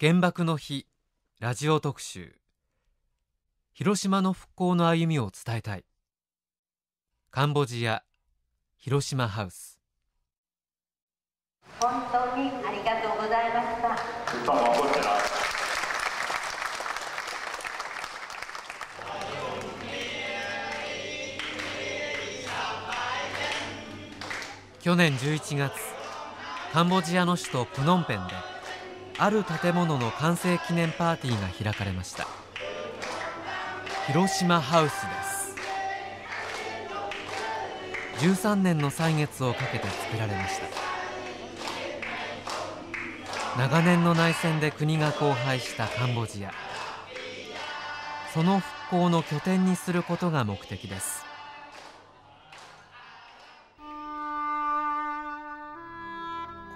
原爆の日ラジオ特集広島の復興の歩みを伝えたいカンボジア広島ハウス本当にありがとうございました去年11月カンボジアの首都プノンペンである建物の完成記念パーティーが開かれました広島ハウスです13年の歳月をかけて作られました長年の内戦で国が荒廃したカンボジアその復興の拠点にすることが目的です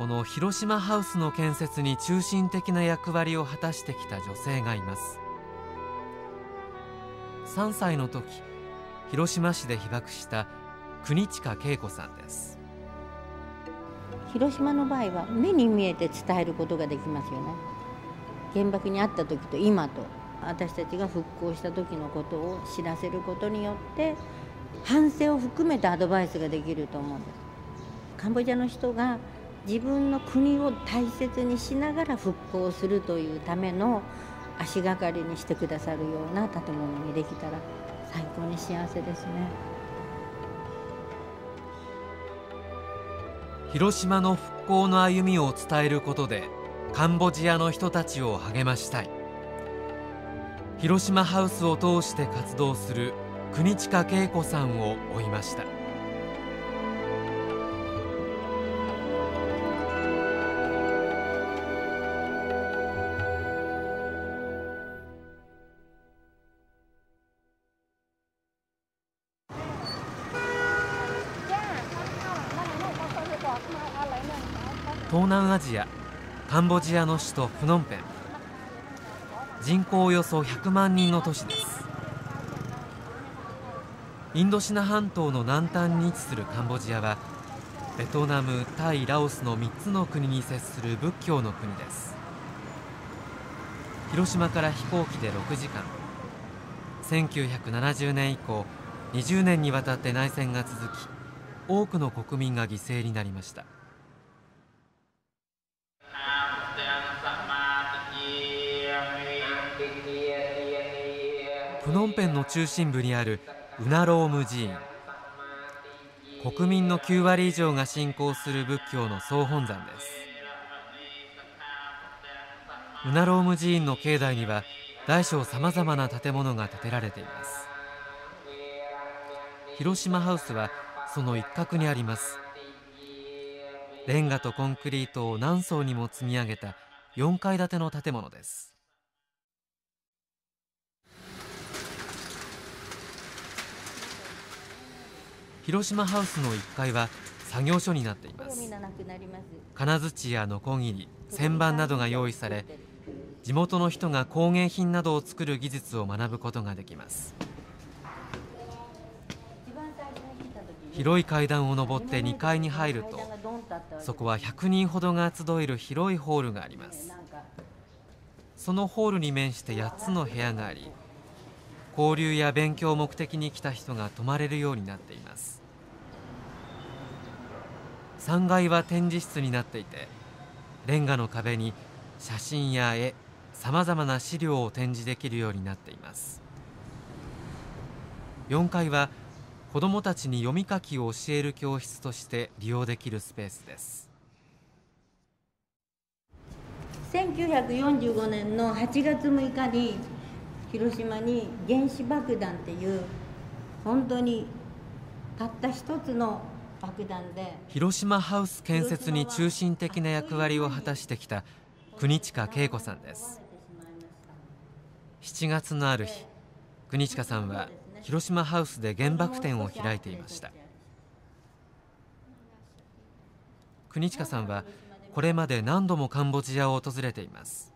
この広島ハウスの建設に中心的な役割を果たしてきた女性がいます3歳の時広島市で被爆した国近恵子さんです広島の場合は目に見えて伝えることができますよね原爆にあった時と今と私たちが復興した時のことを知らせることによって反省を含めたアドバイスができると思うんですカンボジアの人が自分の国を大切にしながら復興するというための足がかりにしてくださるような建物にできたら最高に幸せですね広島の復興の歩みを伝えることでカンボジアの人たちを励ましたい広島ハウスを通して活動する国近恵子さんを追いました。南アジアカンボジアの首都プノンペン人口およそ100万人の都市ですインドシナ半島の南端に位置するカンボジアはベトナムタイラオスの3つの国に接する仏教の国です広島から飛行機で6時間1970年以降20年にわたって内戦が続き多くの国民が犠牲になりましたプノンペンの中心部にあるウナローム寺院国民の9割以上が信仰する仏教の総本山ですウナローム寺院の境内には大小さまざまな建物が建てられています広島ハウスはその一角にありますレンガとコンクリートを何層にも積み上げた4階建ての建物です広島ハウスの1階は作業所になっています金槌やノコギリ旋盤などが用意され地元の人が工芸品などを作る技術を学ぶことができます広い階段を上って2階に入るとそこは100人ほどが集える広いホールがありますそのホールに面して8つの部屋があり交流や勉強を目的に来た人が泊まれるようになっています3階は展示室になっていてレンガの壁に写真や絵さまざまな資料を展示できるようになっています4階は子どもたちに読み書きを教える教室として利用できるスペースです1945年の8月6日に広島に原子爆弾っていう本当にたった一つの爆弾で広島ハウス建設に中心的な役割を果たしてきた国近恵子さんです7月のある日国近さんは広島ハウスで原爆展を開いていました国近さんはこれまで何度もカンボジアを訪れています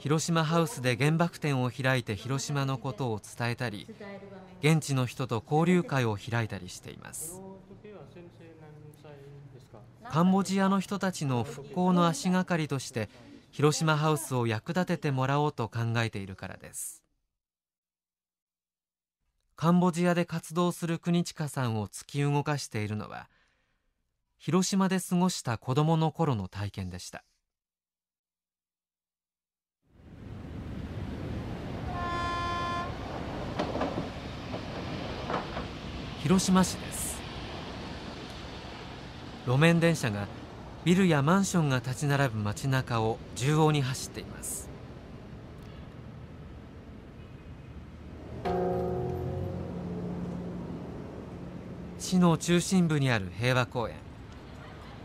広島ハウスで原爆展を開いて広島のことを伝えたり現地の人と交流会を開いたりしていますカンボジアの人たちの復興の足がかりとして広島ハウスを役立ててもらおうと考えているからですカンボジアで活動する国近さんを突き動かしているのは広島で過ごした子どもの頃の体験でした広島市です路面電車がビルやマンションが立ち並ぶ街中を縦横に走っています市の中心部にある平和公園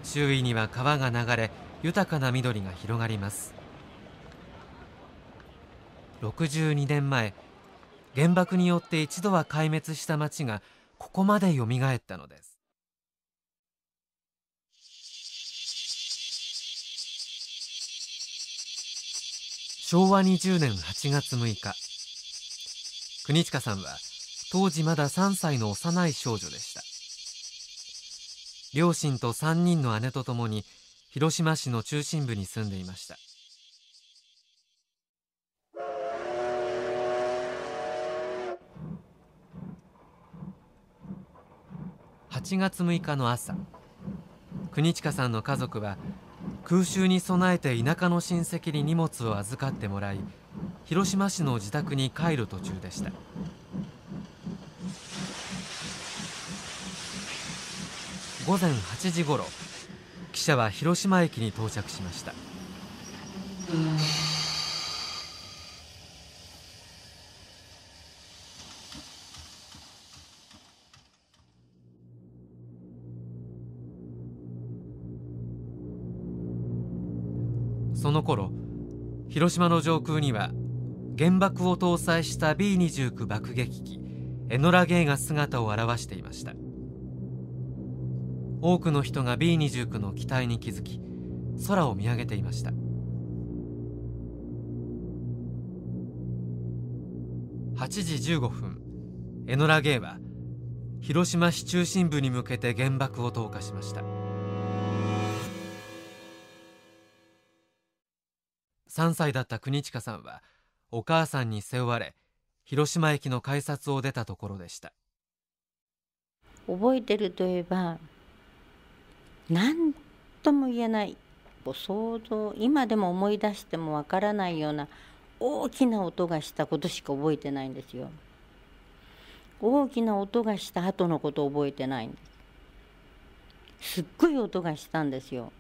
周囲には川が流れ豊かな緑が広がります62年前原爆によって一度は壊滅した町がここまでよみがえったのです昭和20年8月6日国近さんは当時まだ3歳の幼い少女でした両親と3人の姉とともに広島市の中心部に住んでいました8月6日の朝国近さんの家族は空襲に備えて田舎の親戚に荷物を預かってもらい広島市の自宅に帰る途中でした午前8時ごろ記者は広島駅に到着しました。その頃広島の上空には原爆を搭載した B29 爆撃機エノラ・ゲイが姿を現していました多くの人が B29 の機体に気づき空を見上げていました8時15分エノラ・ゲイは広島市中心部に向けて原爆を投下しました3歳だった国近さんはお母さんに背負われ広島駅の改札を出たところでした覚えてるといえば何とも言えない想像今でも思い出してもわからないような大きな音がしたことしか覚えてないんですよ大きな音がした後のこと覚えてないんですすっごい音がしたんですよ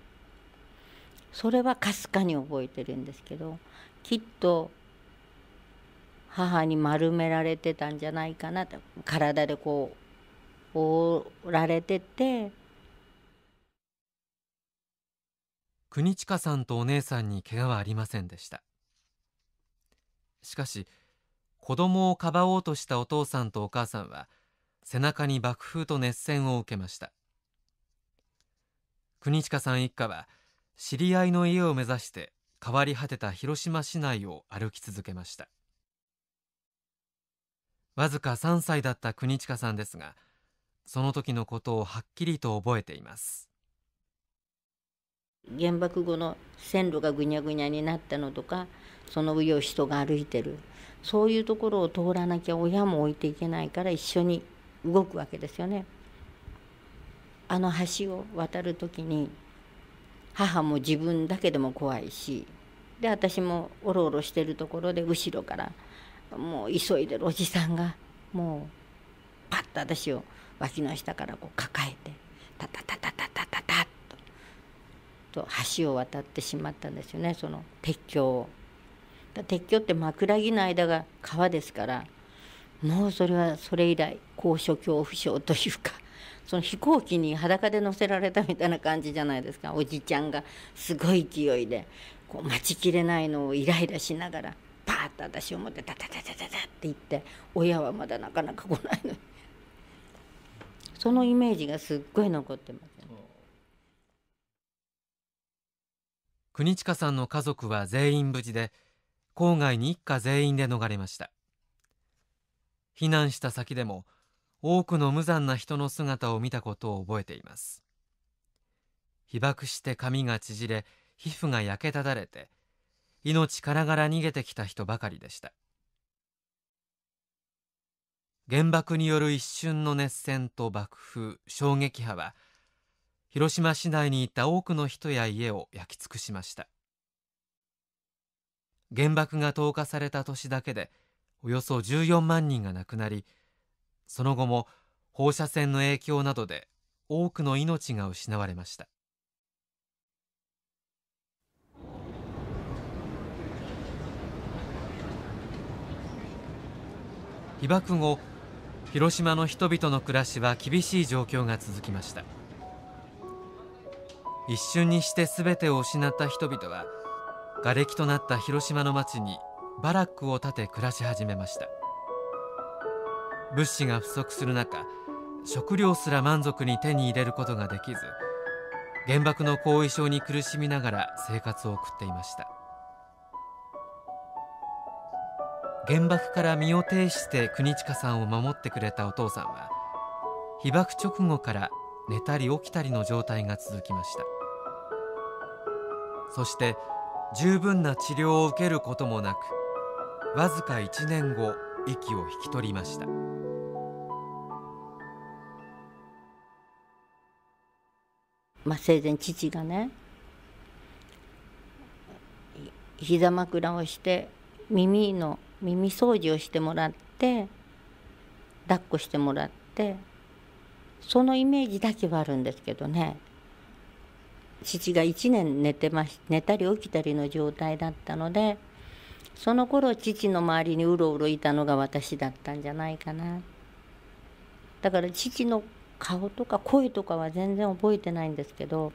それはかすかに覚えてるんですけどきっと母に丸められてたんじゃないかなと体でこう覆られてて国近さんとお姉さんに怪我はありませんでしたしかし子供をかばおうとしたお父さんとお母さんは背中に爆風と熱戦を受けました国近さん一家は知り合いの家を目指して変わり果てた広島市内を歩き続けましたわずか3歳だった国近さんですがその時のことをはっきりと覚えています原爆後の線路がぐにゃぐにゃになったのとかその上を人が歩いてるそういうところを通らなきゃ親も置いていけないから一緒に動くわけですよね。あの橋を渡るときに母も自分だけでも怖いしで私もおろおろしてるところで後ろからもう急いでるおじさんがもうパッと私を脇の下からこう抱えてタタタタタタタタとと橋を渡ってしまったんですよねその鉄橋を。鉄橋って枕木の間が川ですからもうそれはそれ以来高所恐怖症というかその飛行機に裸で乗せられたみたいな感じじゃないですかおじちゃんがすごい勢いでこう待ちきれないのをイライラしながらパーッと私を持ってタタタタタタって言って親はまだなかなか来ないのにそのイメージがすっごい残ってます。国近さんの家族は全員無事で郊外に一家全員で逃れました避難した先でも多くの無残な人の姿を見たことを覚えています被爆して髪が縮れ皮膚が焼けただれて命からがら逃げてきた人ばかりでした原爆による一瞬の熱戦と爆風衝撃波は広島市内にいた多くの人や家を焼き尽くしました原爆が投下された年だけでおよそ14万人が亡くなりその後も放射線の影響などで多くの命が失われました被爆後広島の人々の暮らしは厳しい状況が続きました一瞬にして全てを失った人々は瓦礫となった広島の町にバラックを建て暮らし始めました物資が不足する中食料すら満足に手に入れることができず原爆の後遺症に苦しみながら生活を送っていました原爆から身を挺して国近さんを守ってくれたお父さんは被爆直後から寝たり起きたりの状態が続きましたそして十分な治療を受けることもなくわずか1年後息を引き取りました。まあ、生前父がね膝枕をして耳の耳掃除をしてもらって抱っこしてもらってそのイメージだけはあるんですけどね父が1年寝てまし寝たり起きたりの状態だったのでその頃父の周りにうろうろいたのが私だったんじゃないかなだから父の顔とか声とかは全然覚えてないんですけど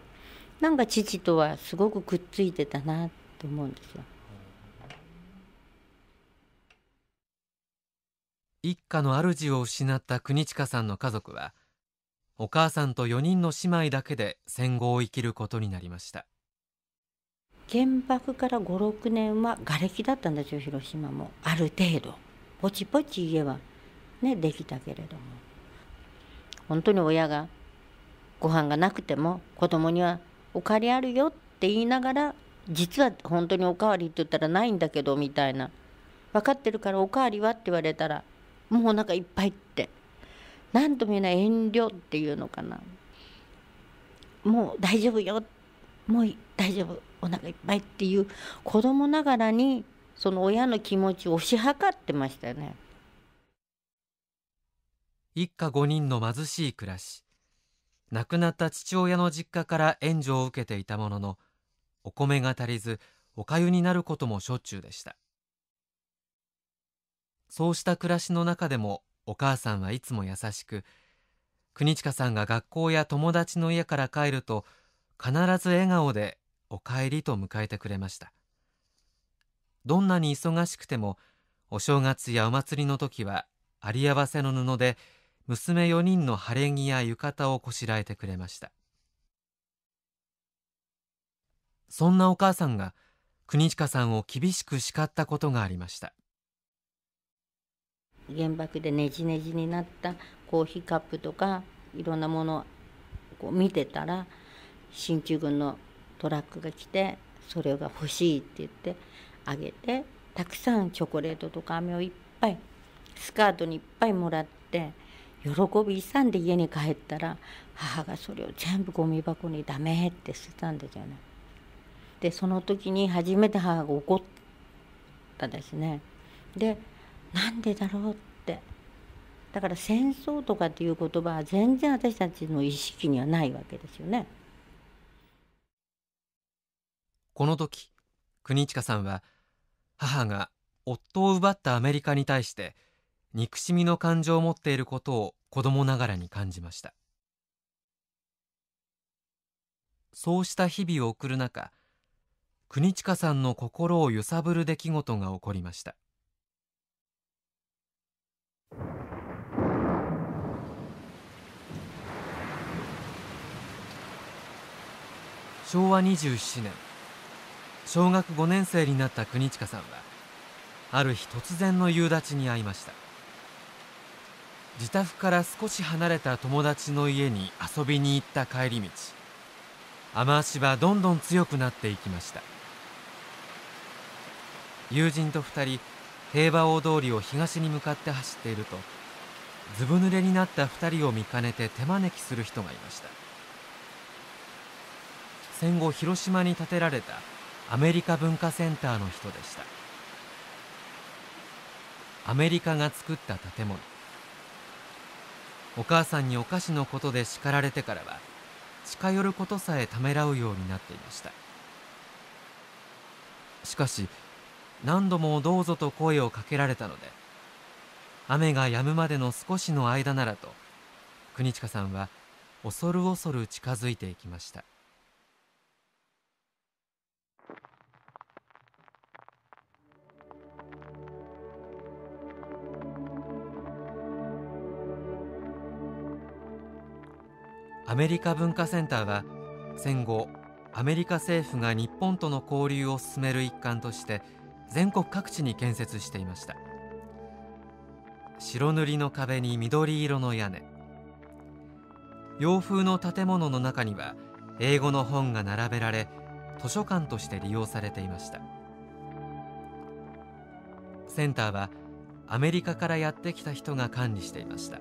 なんか父とはすごくくっついてたなと思うんですよ。一家の主を失った国近さんの家族はお母さんと4人の姉妹だけで戦後を生きることになりました原爆から56年は瓦礫だったんですよ広島もある程度ポチポチ家はねできたけれども本当に親がご飯がなくても子供には「おかわりあるよ」って言いながら実は本当におかわりって言ったらないんだけどみたいな分かってるからおかわりはって言われたらもうお腹いっぱいって何とも言えない遠慮っていうのかなもう大丈夫よもう大丈夫お腹いっぱいっていう子供ながらにその親の気持ちを推し量ってましたよね。一家五人の貧しい暮らし亡くなった父親の実家から援助を受けていたもののお米が足りずおかゆになることもしょっちゅうでしたそうした暮らしの中でもお母さんはいつも優しく国近さんが学校や友達の家から帰ると必ず笑顔で「おかえり」と迎えてくれましたどんなに忙しくてもお正月やお祭りの時はあり合わせの布で「娘4人の晴れ着や浴衣をこしらえてくれましたそんなお母さんが国近さんを厳しく叱ったことがありました原爆でねじねじになったコーヒーカップとかいろんなものを見てたら進駐軍のトラックが来てそれが欲しいって言ってあげてたくさんチョコレートとか飴をいっぱいスカートにいっぱいもらって。喜び勇んで家に帰ったら母がそれを全部ゴミ箱に「ダメ」って捨てたんですよね。でその時に初めて母が怒ったですね。でなんでだろうってだから戦争とかっていう言葉は全然私たちの意識にはないわけですよね。この時国近さんは母が夫を奪ったアメリカに対して「憎しみの感情を持っていることを子供ながらに感じましたそうした日々を送る中国近さんの心を揺さぶる出来事が起こりました昭和27年小学5年生になった国近さんはある日突然の夕立に会いました自宅から少し離れた友達の家に遊びに行った帰り道雨足はどんどん強くなっていきました友人と2人平和大通りを東に向かって走っているとずぶ濡れになった2人を見かねて手招きする人がいました戦後広島に建てられたアメリカ文化センターの人でしたアメリカが作った建物お母さんにお菓子のことで叱られてからは近寄ることさえためらうようになっていましたしかし何度もどうぞと声をかけられたので雨が止むまでの少しの間ならと国近さんは恐る恐る近づいていきましたアメリカ文化センターは戦後アメリカ政府が日本との交流を進める一環として全国各地に建設していました白塗りの壁に緑色の屋根洋風の建物の中には英語の本が並べられ図書館として利用されていましたセンターはアメリカからやってきた人が管理していました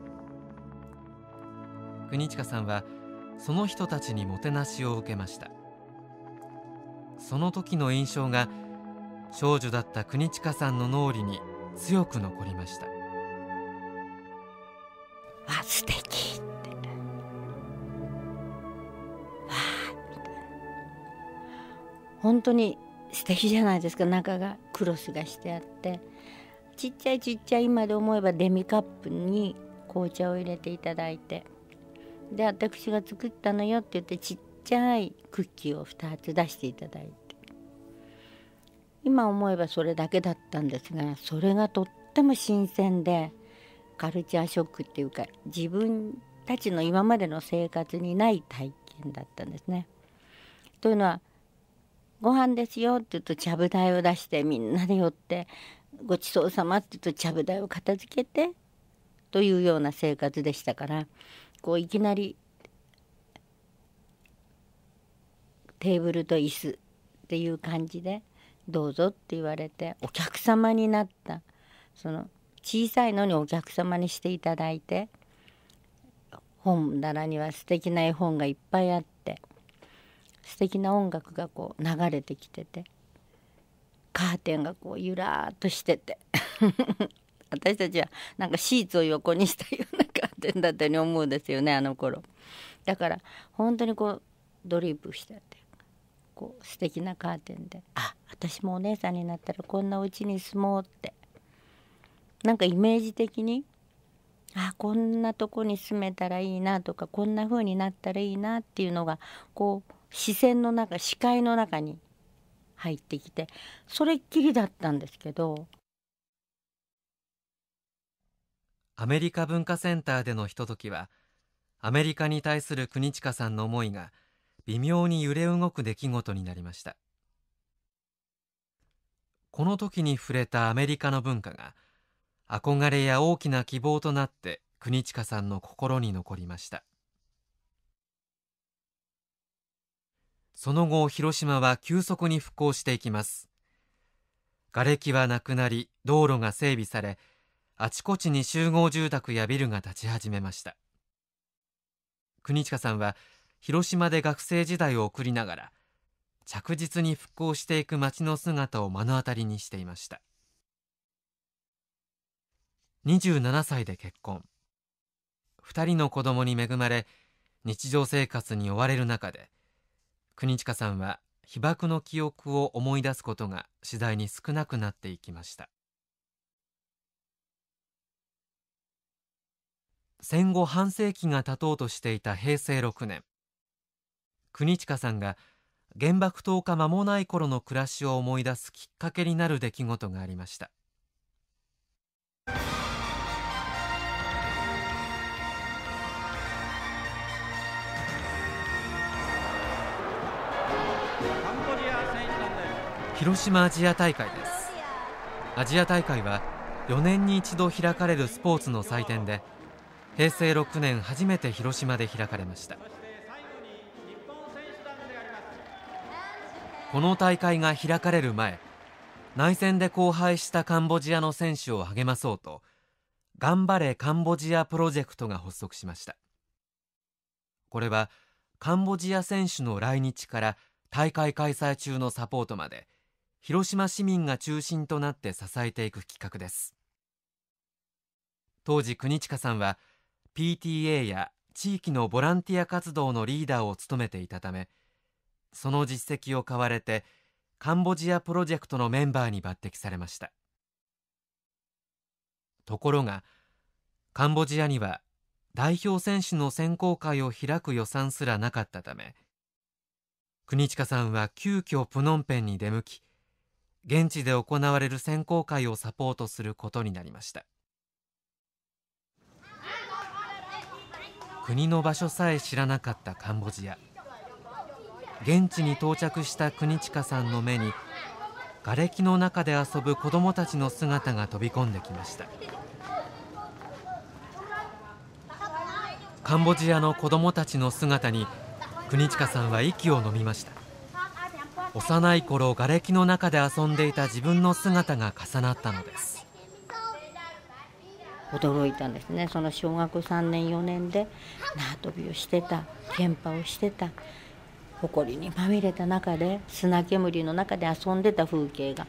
国近さんはその人たちにもてなしを受けましたその時の印象が少女だった国近さんの脳裏に強く残りましたあ素敵って本当に素敵じゃないですか中がクロスがしてあってちっちゃいちっちゃい今で思えばデミカップに紅茶を入れていただいてで私が作ったのよって言ってちっちゃいクッキーを2つ出していただいて今思えばそれだけだったんですがそれがとっても新鮮でカルチャーショックっていうか自分たちの今までの生活にない体験だったんですね。というのはご飯ですよって言うとちゃぶ台を出してみんなで寄ってごちそうさまって言うとちゃぶ台を片付けてというような生活でしたからこういきなりテーブルと椅子っていう感じでどうぞって言われてお客様になったその小さいのにお客様にしていただいて本棚には素敵な絵本がいっぱいあって素敵な音楽がこう流れてきててカーテンがこうゆらーっとしてて私たちはなんかシーツを横にしたような感じだったように思うんですよねあの頃だから本当にこうドリップしててこう素敵なカーテンであ私もお姉さんになったらこんなお家に住もうってなんかイメージ的にあこんなとこに住めたらいいなとかこんな風になったらいいなっていうのがこう視線の中視界の中に入ってきてそれっきりだったんですけどアメリカ文化センターでのひとときはアメリカに対する国近さんの思いが微妙に揺れ動く出来事になりましたこの時に触れたアメリカの文化が憧れや大きな希望となって国近さんの心に残りましたその後広島は急速に復興していきます瓦礫はなくなり道路が整備されあちこちに集合住宅やビルが立ち始めました国近さんは広島で学生時代を送りながら着実に復興していく街の姿を目の当たりにしていました27歳で結婚2人の子供に恵まれ日常生活に追われる中で国近さんは被爆の記憶を思い出すことが次第に少なくなっていきました戦後半世紀が経とうとしていた平成6年国近さんが原爆投下間もない頃の暮らしを思い出すきっかけになる出来事がありました広島アジア大会ですアジア大会は4年に一度開かれるスポーツの祭典で平成6年初めて広島で開かれましたこの大会が開かれる前内戦で荒廃したカンボジアの選手を励まそうと頑張れカンボジアプロジェクトが発足しましたこれはカンボジア選手の来日から大会開催中のサポートまで広島市民が中心となって支えていく企画です当時国近さんは PTA や地域のボランティア活動のリーダーを務めていたためその実績を買われてカンボジアプロジェクトのメンバーに抜擢されましたところがカンボジアには代表選手の選考会を開く予算すらなかったため国近さんは急遽プノンペンに出向き現地で行われる選考会をサポートすることになりました国の場所さえ知らなかったカンボジア現地に到着した国近さんの目に瓦礫の中で遊ぶ子どもたちの姿が飛び込んできましたカンボジアの子どもたちの姿に国近さんは息を飲みました幼い頃瓦礫の中で遊んでいた自分の姿が重なったのです驚いたんですねその小学3年4年で縄跳びをしてた剣波をしてた埃にまみれた中で砂煙の中で遊んでた風景が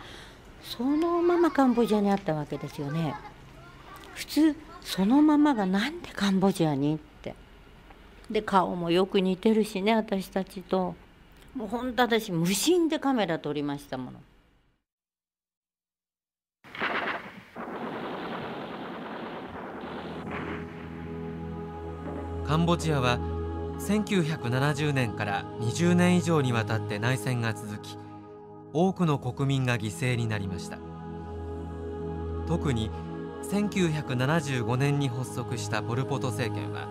そのままカンボジアにあったわけですよね。普通そのままがなんでカンボジアにってで顔もよく似てるしね私たちともうほんと私無心でカメラ撮りましたもの。カンボジアは1970年から20年以上にわたって内戦が続き多くの国民が犠牲になりました特に1975年に発足したポル・ポト政権は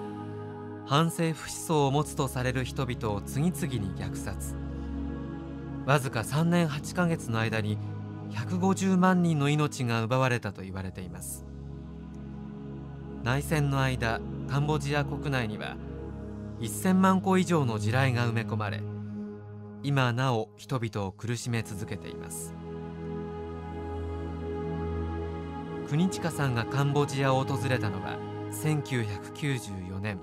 反政府思想を持つとされる人々を次々に虐殺わずか3年8ヶ月の間に150万人の命が奪われたと言われています内戦の間カンボジア国内には1000万個以上の地雷が埋め込まれ今なお人々を苦しめ続けています国近さんがカンボジアを訪れたのは1994年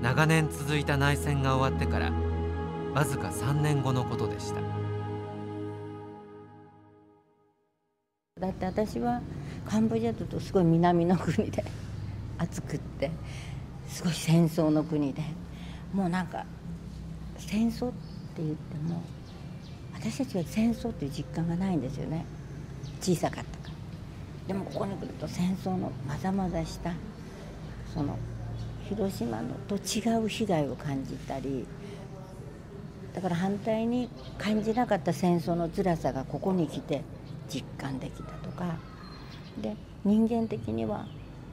長年続いた内戦が終わってからわずか3年後のことでした。だって私はカンボジアだとすごい南の国で 暑くってすごい戦争の国でもうなんか戦争って言っても私たちは戦争っていう実感がないんですよね小さかったからでもここに来ると戦争のまざまざしたその広島のと違う被害を感じたりだから反対に感じなかった戦争の辛さがここに来て実感できたとかで人間的には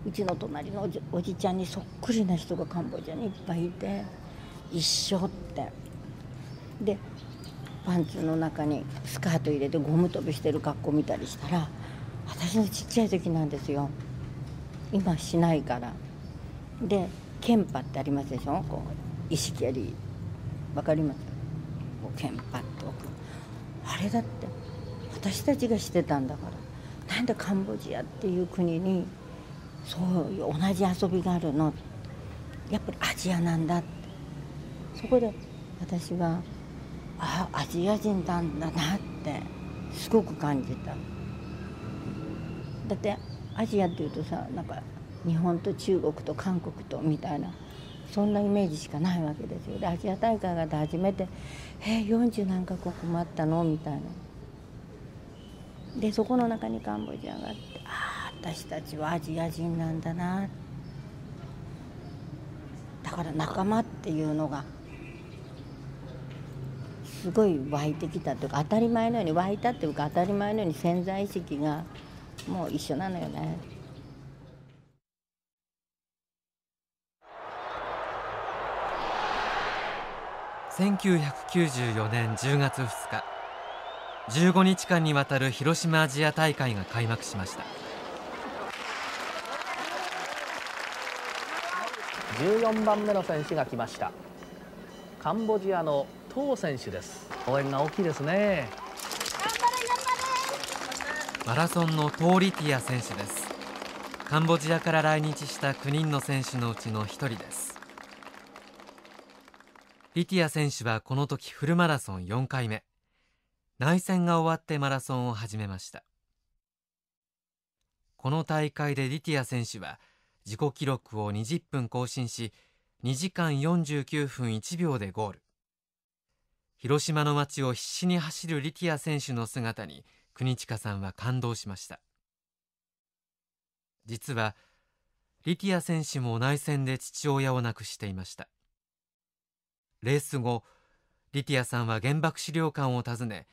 うちの隣のおじちゃんにそっくりな人がカンボジアにいっぱいいて一生ってでパンツの中にスカート入れてゴム飛びしてる格好見たりしたら私のちっちゃい時なんですよ今しないからでンパってありますでしょこう意識蹴りわかりますンパってあれだって私たちがしてたんだからなんでカンボジアっていう国にそういう同じ遊びがあるのやっぱりアジアなんだってそこで私はあアジア人なんだなってすごく感じただってアジアっていうとさなんか日本と中国と韓国とみたいなそんなイメージしかないわけですよでアジア大会があって初めて「えー、40何カ国もあったの?」みたいな。でそこの中にカンボジアがあってああ私たちはアジア人なんだなだから仲間っていうのがすごい湧いてきたというか当たり前のように湧いたっていうか当たり前のように潜在意識がもう一緒なのよね。1994年10月2日15日間にわたる広島アジア大会が開幕しました14番目の選手が来ましたカンボジアのトウ選手です応援が大きいですねマラソンのトーリティア選手ですカンボジアから来日した9人の選手のうちの1人ですリティア選手はこの時フルマラソン4回目内戦が終わってマラソンを始めましたこの大会でリティア選手は自己記録を20分更新し2時間49分1秒でゴール広島の街を必死に走るリティア選手の姿に国近さんは感動しました実はリティア選手も内戦で父親を亡くしていましたレース後リティアさんは原爆資料館を訪ね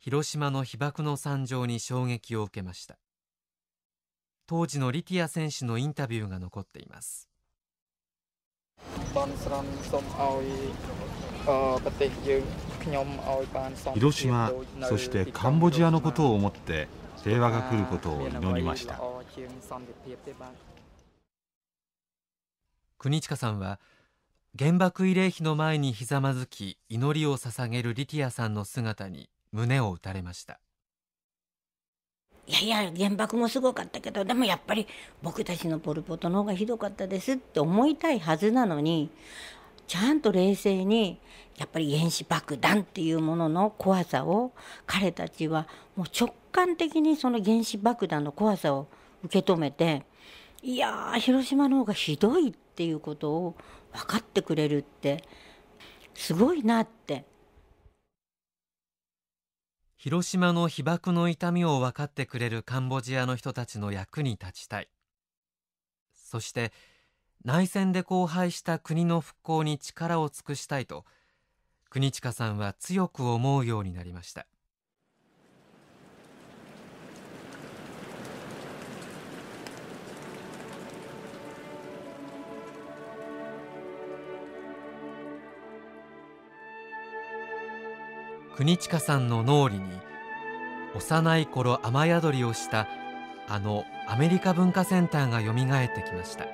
広島の被爆の惨状に衝撃を受けました当時のリティア選手のインタビューが残っています広島そしてカンボジアのことを思って平和が来ることを祈りました国近さんは原爆慰霊碑の前にひざまずき祈りを捧げるリティアさんの姿に胸を打たれましたいやいや原爆もすごかったけどでもやっぱり僕たちのポル・ポトの方がひどかったですって思いたいはずなのにちゃんと冷静にやっぱり原子爆弾っていうものの怖さを彼たちはもう直感的にその原子爆弾の怖さを受け止めていや広島の方がひどいっていうことを分かってくれるってすごいなって広島の被爆の痛みを分かってくれるカンボジアの人たちの役に立ちたい。そして、内戦で荒廃した国の復興に力を尽くしたいと、国近さんは強く思うようになりました。国近さんの脳裏に幼い頃雨宿りをしたあのアメリカ文化センターがよみがえってきました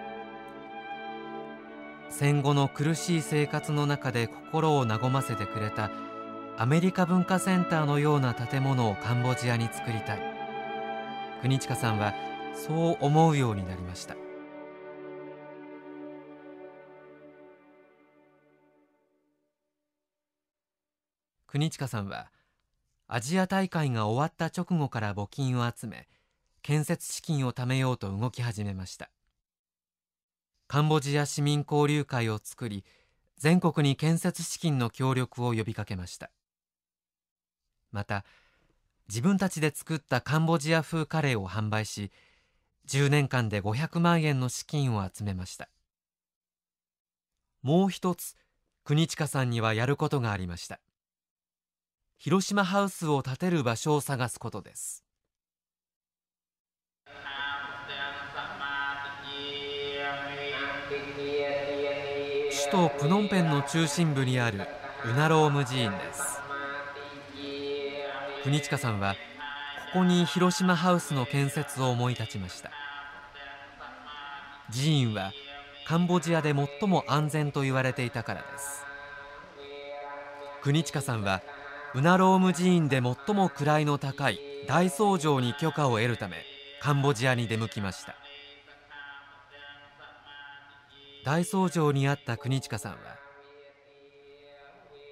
戦後の苦しい生活の中で心を和ませてくれたアメリカ文化センターのような建物をカンボジアに作りたい国近さんはそう思うようになりました国近さんはアジア大会が終わった直後から募金を集め建設資金を貯めようと動き始めましたカンボジア市民交流会を作り全国に建設資金の協力を呼びかけましたまた自分たちで作ったカンボジア風カレーを販売し10年間で500万円の資金を集めましたもう一つ国近さんにはやることがありました広島ハウスを建てる場所を探すことです。首都プノンペンの中心部にあるウナローム寺院です国近さんはここに広島ハウスの建設を思い立ちました寺院はカンボジアで最も安全と言われていたからです国近さんはウナローム寺院で最も位の高い大僧正に許可を得るためカンボジアに出向きました大僧正にあった国近さんは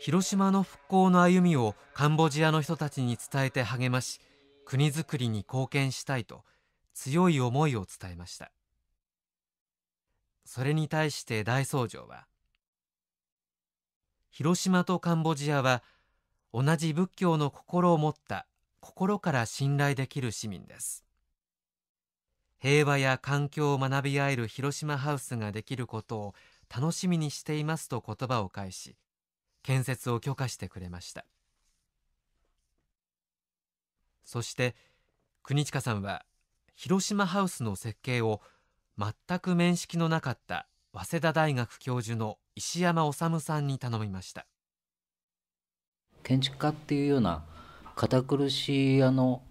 広島の復興の歩みをカンボジアの人たちに伝えて励まし国づくりに貢献したいと強い思いを伝えましたそれに対して大僧正は広島とカンボジアは同じ仏教の心を持った心から信頼できる市民です平和や環境を学び合える広島ハウスができることを楽しみにしていますと言葉を返し建設を許可してくれましたそして国近さんは広島ハウスの設計を全く面識のなかった早稲田大学教授の石山治さんに頼みました建築家っていうような堅苦しいあの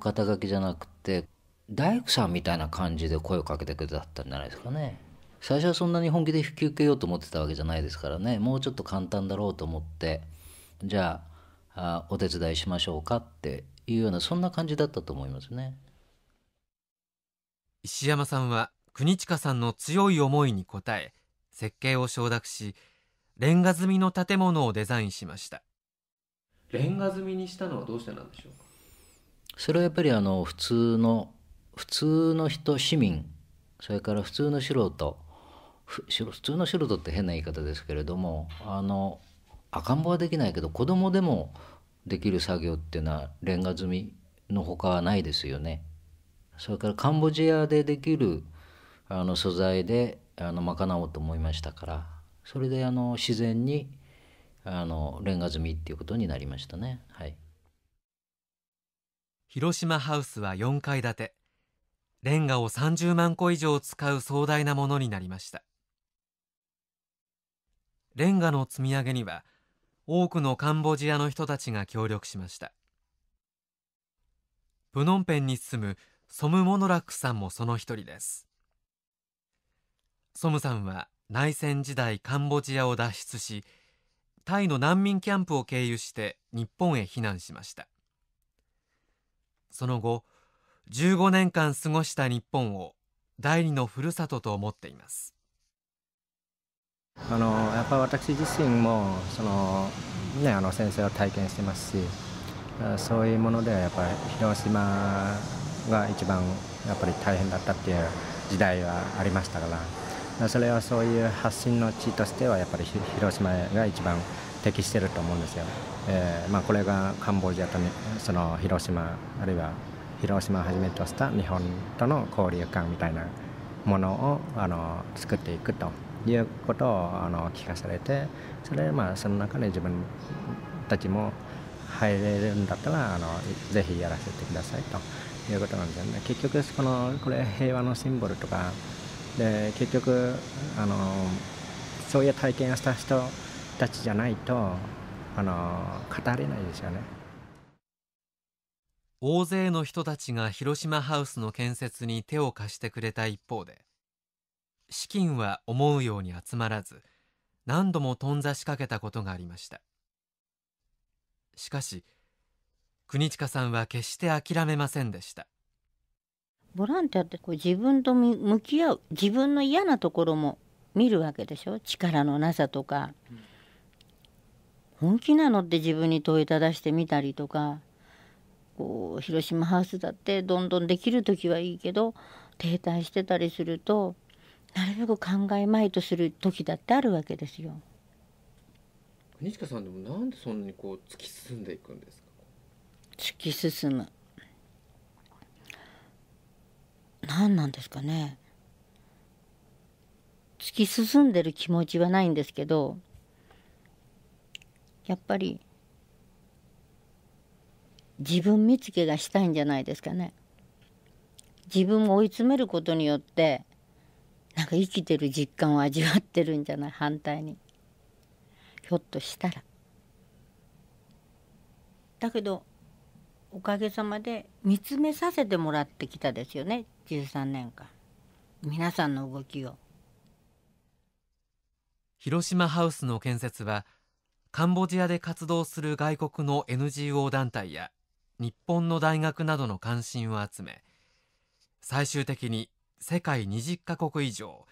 肩書きじゃなくて大工さんみたいな感じで声をかけてくださったんじゃないですかね最初はそんなに本気で引き受けようと思ってたわけじゃないですからねもうちょっと簡単だろうと思ってじゃあお手伝いしましょうかっていうようなそんな感じだったと思いますね石山さんは国近さんの強い思いに応え設計を承諾しレンガ積みの建物をデザインしましたレンガ積みにしたのはどうしてなんでしょうかそれはやっぱりあの普通の普通の人市民それから普通の素人普通の素人って変な言い方ですけれどもあの赤ん坊はできないけど子供でもできる作業っていうのはレンガ積みのほかはないですよね。それからカンボジアでできるあの素材であの賄おうと思いましたからそれであの自然にあのレンガ積みっていうことになりましたねはい広島ハウスは4階建てレンガを30万個以上使う壮大なものになりましたレンガの積み上げには多くのカンボジアの人たちが協力しましたプノンペンに住むソム・モノラックさんもその一人ですソムさんは内戦時代カンボジアを脱出しタイの難民キャンプを経由して日本へ避難しましたその後15年間過ごした日本を第二のふるさとと思っていますあのやっぱ私自身もその、ね、あの先生を体験してますしそういうものではやっぱり広島が一番やっぱり大変だったっていう時代はありましたから。それはそういう発信の地としてはやっぱり広島が一番適してると思うんですよ、えー、まあ、これがカンボジアとその広島あるいは広島をはじめとした日本との交流感みたいなものをあの作っていくということをあの聞かされてそれまあその中で自分たちも入れるんだったらあのぜひやらせてくださいということなんですよね結局このこれ平和のシンボルとかで結局あのそういう体験をした人たちじゃないとあの語れないですよね大勢の人たちが広島ハウスの建設に手を貸してくれた一方で資金は思うように集まらず何度も頓挫しかけたことがありましたしかし国近さんは決して諦めませんでしたボランティアってこう自分と向き合う自分の嫌なところも見るわけでしょ力のなさとか、うん、本気なのって自分に問いただしてみたりとかこう広島ハウスだってどんどんできる時はいいけど停滞してたりするとなるべく考えまいとする時だってあるわけですよ。西川さんでもなんでそんなにこう突き進んでいくんですか突き進む何なんですかね突き進んでる気持ちはないんですけどやっぱり自分見つけがしたいんじゃないですかね。自分を追い詰めることによってなんか生きてる実感を味わってるんじゃない反対にひょっとしたら。だけどおかげさまで見つめさせてもらってきたですよね13年間皆さんの動きを広島ハウスの建設はカンボジアで活動する外国の NGO 団体や日本の大学などの関心を集め最終的に世界20カ国以上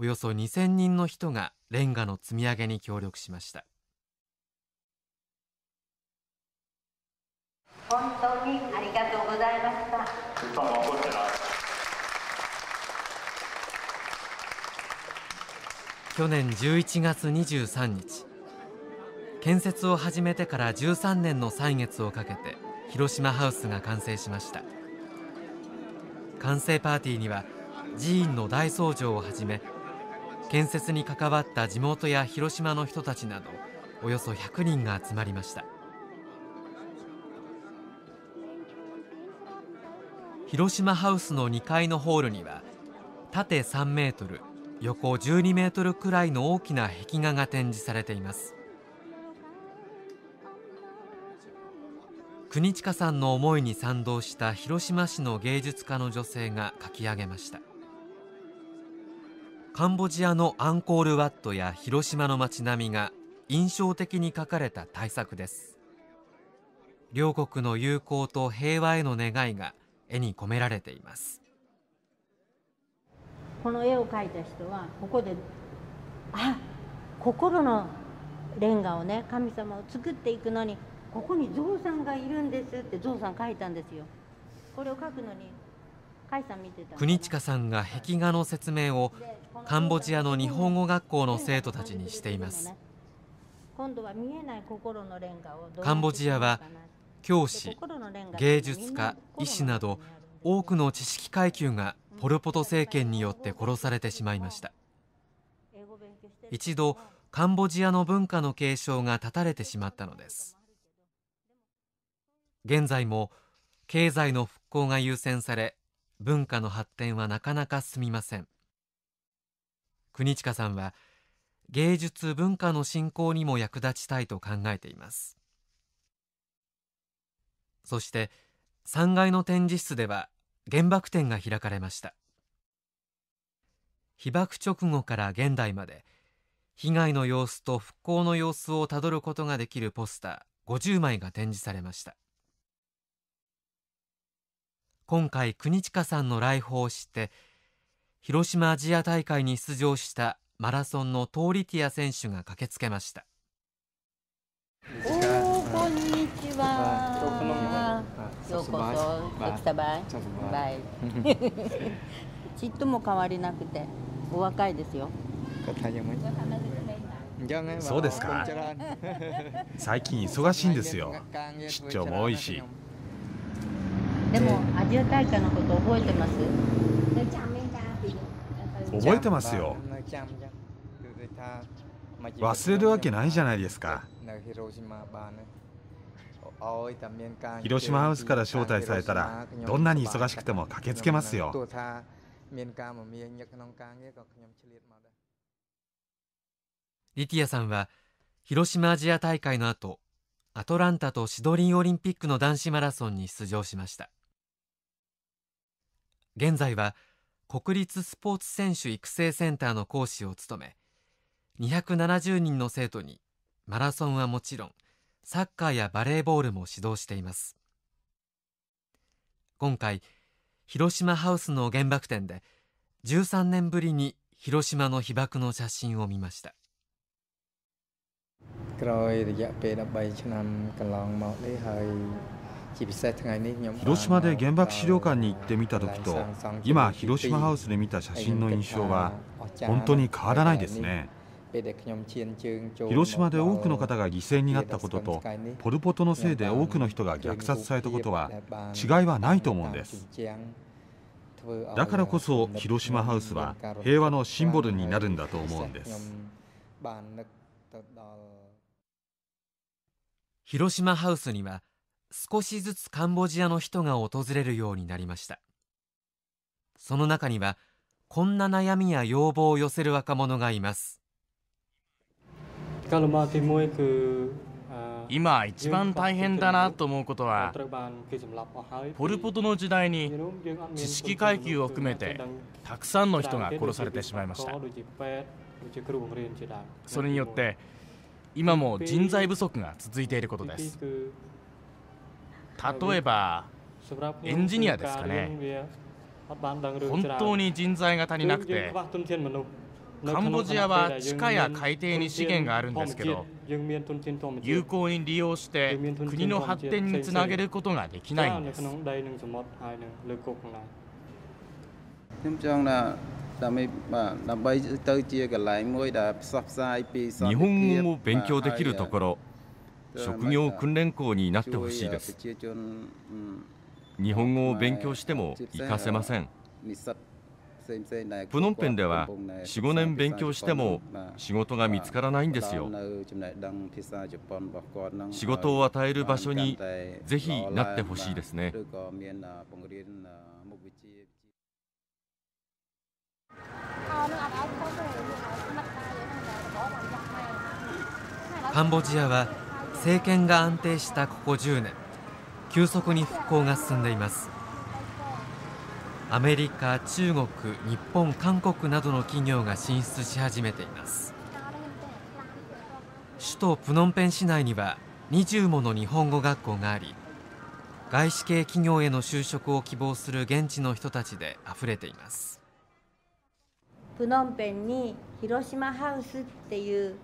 およそ2000人の人がレンガの積み上げに協力しました本当に去年11月23日建設を始めてから13年の歳月をかけて広島ハウスが完成しました完成パーティーには寺院の大僧正をはじめ建設に関わった地元や広島の人たちなどおよそ100人が集まりました広島ハウスの2階のホールには縦3メートル横12メートルくらいの大きな壁画が展示されています国近さんの思いに賛同した広島市の芸術家の女性が書き上げましたカンボジアのアンコールワットや広島の街並みが印象的に書かれた大作です両国の友好と平和への願いが絵に込められていますこの絵を描いた人はここであ心のレンガをね神様を作っていくのにここに象さんがいるんですって象さん書いたんですよ。これを書くのにさん見てた国近さんが壁画の説明をカンボジアの日本語学校の生徒たちにしています今度は見えない心のレンガをカンボジアは教師芸術家医師など多くの知識階級がポル・ポト政権によって殺されてしまいました一度カンボジアの文化の継承が断たれてしまったのです現在も経済の復興が優先され文化の発展はなかなか進みません国近さんは芸術文化の振興にも役立ちたいと考えていますそして3階の展示室では原爆展が開かれました被爆直後から現代まで被害の様子と復興の様子をたどることができるポスター50枚が展示されました今回国近さんの来訪を知って広島アジア大会に出場したマラソンのトーリティア選手が駆けつけましたおこんにちはようこそできたばいばいちっとも変わりなくてお若いですよ そうですか 最近忙しいんですよ出張も多いしでもアジア大会のこと覚えてます覚えてますよ忘れるわけないじゃないですか広島ハウスから招待されたらどんなに忙しくても駆けつけますよリティアさんは広島アジア大会の後アトランタとシドリンオリンピックの男子マラソンに出場しました現在は国立スポーツ選手育成センターの講師を務め270人の生徒にマラソンはもちろんサッカーやバレーボールも指導しています今回広島ハウスの原爆展で13年ぶりに広島の被爆の写真を見ました広島で原爆資料館に行ってみた時と今広島ハウスで見た写真の印象は本当に変わらないですね。広島で多くの方が犠牲になったこととポル・ポトのせいで多くの人が虐殺されたことは違いはないと思うんですだからこそ広島ハウスは平和のシンボルになるんだと思うんです広島ハウスには少しずつカンボジアの人が訪れるようになりましたその中にはこんな悩みや要望を寄せる若者がいます今一番大変だなと思うことはポル・ポトの時代に知識階級を含めてたくさんの人が殺されてしまいましたそれによって今も人材不足が続いていることです例えばエンジニアですかね本当に人材が足りなくてカンボジアは地下や海底に資源があるんですけど有効に利用して国の発展につなげることができないんです日本語を勉強できるところ職業訓練校になってほしいです日本語を勉強しても活かせませんプノンペンでは45年勉強しても仕事が見つからないんですよ仕事を与える場所にぜひなってほしいですねカンボジアは政権が安定したここ10年急速に復興が進んでいますアメリカ中国日本韓国などの企業が進出し始めています首都プノンペン市内には20もの日本語学校があり外資系企業への就職を希望する現地の人たちで溢れていますプノンペンに広島ハウスっていう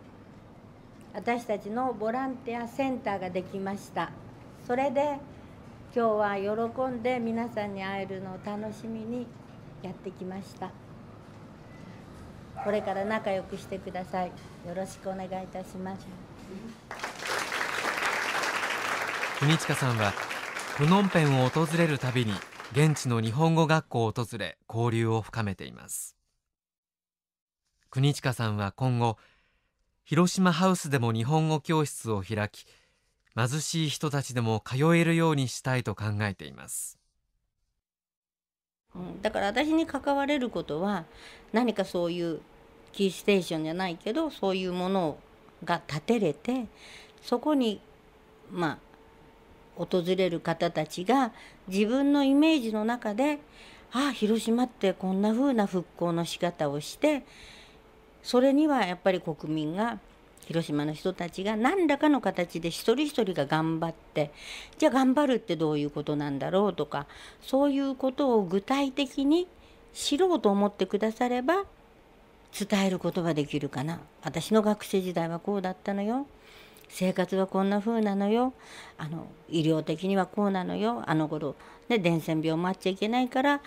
私たちのボランティアセンターができましたそれで今日は喜んで皆さんに会えるのを楽しみにやってきましたこれから仲良くしてくださいよろしくお願いいたします国近さんはプノンペンを訪れるたびに現地の日本語学校を訪れ交流を深めています国近さんは今後広島ハウスでも日本語教室を開き貧しい人たちでも通えるようにしたいと考えています。だから私に関われることは何かそういうキーステーションじゃないけどそういうものが建てれてそこにまあ訪れる方たちが自分のイメージの中でああ広島ってこんな風な復興の仕方をしてそれにはやっぱり国民が広島の人たちが何らかの形で一人一人が頑張ってじゃあ頑張るってどういうことなんだろうとかそういうことを具体的に知ろうと思ってくだされば伝えることができるかな私の学生時代はこうだったのよ生活はこんな風なのよあの医療的にはこうなのよあの頃、ね、伝染病もあっちゃいけないから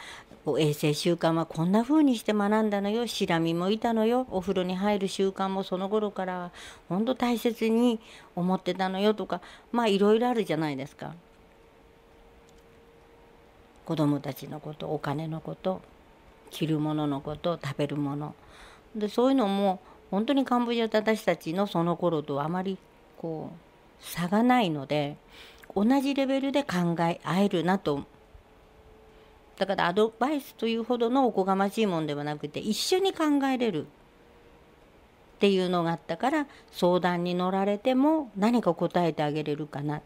衛生習慣はこんな風にして学んだのよしらみもいたのよお風呂に入る習慣もその頃からはほんと大切に思ってたのよとかまあいろいろあるじゃないですか。子供たちのことお金のこと着るもののこと食べるものでそういうのも本当にカンボジアと私たちのその頃とあまりこう差がないので同じレベルで考え合えるなとだからアドバイスというほどのおこがましいもんではなくて一緒に考えれるっていうのがあったから相談に乗られても何か答えてあげれるかな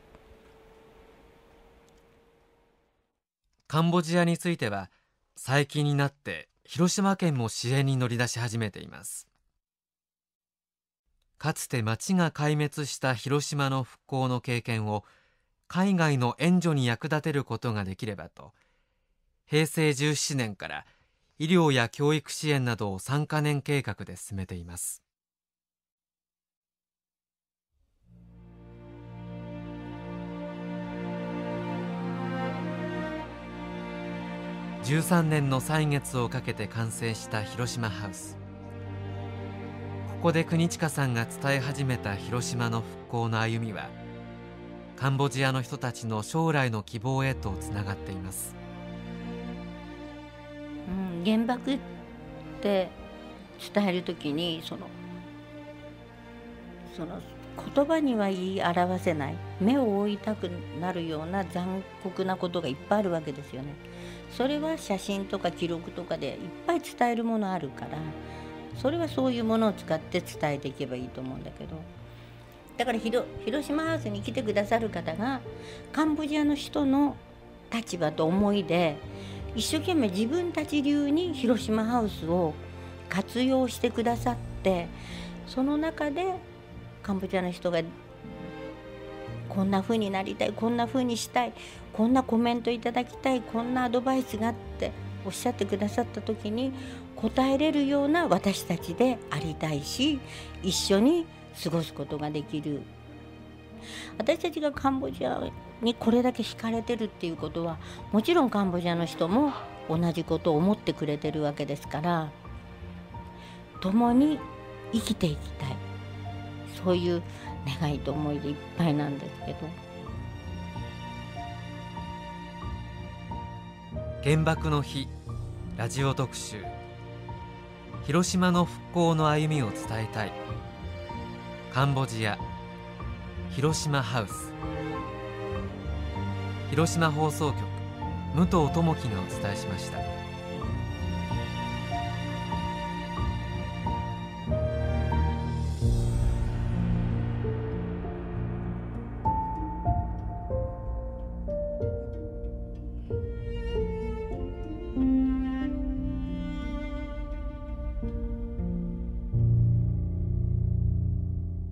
カンボジアについては最近になって広島県も支援に乗り出し始めていますかつて町が壊滅した広島の復興の経験を海外の援助に役立てることができればと平成17年から医療や教育支援などを3カ年計画で進めています。13年の歳月をかけて完成した広島ハウスこで国近さんが伝え始めた広島の復興の歩みはカンボジアの人たちの将来の希望へとつながっています、うん、原爆って伝える時にそのその言葉には言い表せない目を覆いたくなるような残酷なことがいっぱいあるわけですよね。それは写真とか記録とかでいっぱい伝えるものあるからそれはそういうものを使って伝えていけばいいと思うんだけどだから広島ハウスに来てくださる方がカンボジアの人の立場と思いで一生懸命自分たち流に広島ハウスを活用してくださってその中でカンボジアの人がこんな風になりたいこんな風にしたいこんなコメントいただきたいこんなアドバイスがあっておっしゃってくださった時に応えれるような私たちでありたいし一緒に過ごすことができる私たちがカンボジアにこれだけ惹かれてるっていうことはもちろんカンボジアの人も同じことを思ってくれてるわけですから共に生きていきたいそういう願いと思いでいっぱいなんですけど原爆の日ラジオ特集広島の復興の歩みを伝えたいカンボジア広島ハウス広島放送局武藤智樹がお伝えしました。